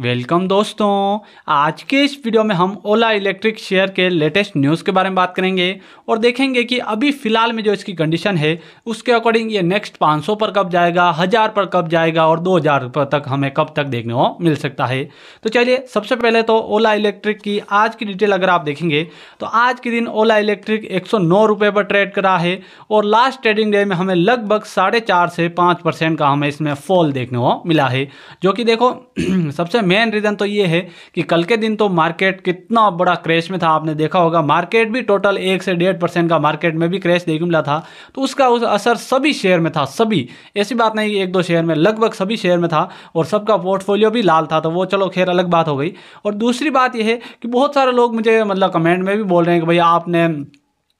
welcome दोस्तों आज के इस वीडियो में हम ओला इलेक्ट्रिक शेयर के लेटेस्ट न्यूज़ के बारे में बात करेंगे और देखेंगे कि अभी फ़िलहाल में जो इसकी कंडीशन है उसके अकॉर्डिंग ये नेक्स्ट 500 पर कब जाएगा हज़ार पर कब जाएगा और 2000 पर तक हमें कब तक देखने को मिल सकता है तो चलिए सबसे पहले तो ओला इलेक्ट्रिक की आज की डिटेल अगर आप देखेंगे तो आज के दिन ओला इलेक्ट्रिक एक पर ट्रेड करा है और लास्ट ट्रेडिंग डे में हमें लगभग साढ़े से पाँच का हमें इसमें फॉल देखने को मिला है जो कि देखो सबसे मेन रीज़न तो ये है कि कल के दिन तो मार्केट कितना बड़ा क्रैश में था आपने देखा होगा मार्केट भी टोटल एक से डेढ़ परसेंट का मार्केट में भी क्रैश देखने मिला था तो उसका उस असर सभी शेयर में था सभी ऐसी बात नहीं एक दो शेयर में लगभग सभी शेयर में था और सबका पोर्टफोलियो भी लाल था तो वो चलो खैर अलग बात हो गई और दूसरी बात यह है कि बहुत सारे लोग मुझे मतलब कमेंट में भी बोल रहे हैं कि भैया आपने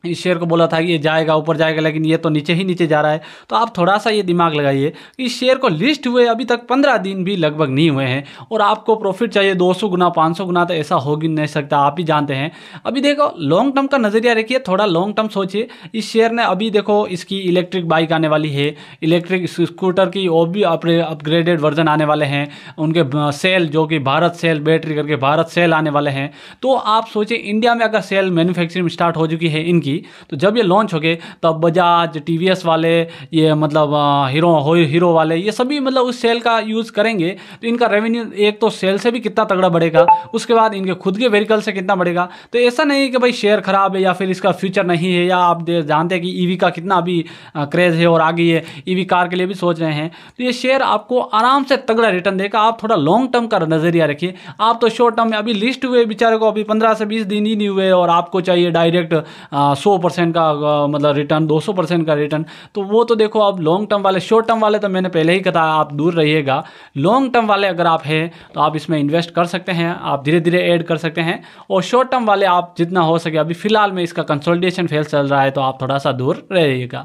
इस शेयर को बोला था कि ये जाएगा ऊपर जाएगा लेकिन ये तो नीचे ही नीचे जा रहा है तो आप थोड़ा सा ये दिमाग लगाइए इस शेयर को लिस्ट हुए अभी तक पंद्रह दिन भी लगभग नहीं हुए हैं और आपको प्रॉफिट चाहिए दो सौ गुना पाँच सौ गुना तो ऐसा हो ही नहीं सकता आप ही जानते हैं अभी देखो लॉन्ग टर्म का नज़रिया रखिए थोड़ा लॉन्ग टर्म सोचिए इस शेयर ने अभी देखो इसकी इलेक्ट्रिक बाइक आने वाली है इलेक्ट्रिक स्कूटर की वो भी अपग्रेडेड वर्जन आने वाले हैं उनके सेल जो कि भारत सेल बैटरी करके भारत सेल आने वाले हैं तो आप सोचिए इंडिया में अगर सेल मैन्युफैक्चरिंग स्टार्ट हो चुकी है इनकी थी तो जब ये लॉन्च हो गए तब बजाज टी वाले ये मतलब हीरो हीरो वाले ये सभी मतलब उस सेल का यूज़ करेंगे तो इनका रेवेन्यू एक तो सेल से भी कितना तगड़ा बढ़ेगा उसके बाद इनके खुद के व्हीकल से कितना बढ़ेगा तो ऐसा नहीं कि भाई शेयर ख़राब है या फिर इसका फ्यूचर नहीं है या आप जानते हैं कि ई e का कितना अभी क्रेज़ है और आगे ये ई e कार के लिए भी सोच रहे हैं तो ये शेयर आपको आराम से तगड़ा रिटर्न देगा आप थोड़ा लॉन्ग टर्म का नज़रिया रखिए आप तो शॉर्ट टर्म में अभी लिस्ट हुए बेचारे को अभी पंद्रह से बीस दिन ही नहीं हुए और आपको चाहिए डायरेक्ट सौ परसेंट का मतलब रिटर्न दो सौ परसेंट का रिटर्न तो वो तो देखो आप लॉन्ग टर्म वाले शॉर्ट टर्म वाले तो मैंने पहले ही कहा आप दूर रहिएगा लॉन्ग टर्म वाले अगर आप हैं तो आप इसमें इन्वेस्ट कर सकते हैं आप धीरे धीरे ऐड कर सकते हैं और शॉर्ट टर्म वाले आप जितना हो सके अभी फिलहाल में इसका कंसल्टेशन फेल चल रहा है तो आप थोड़ा सा दूर रहिएगा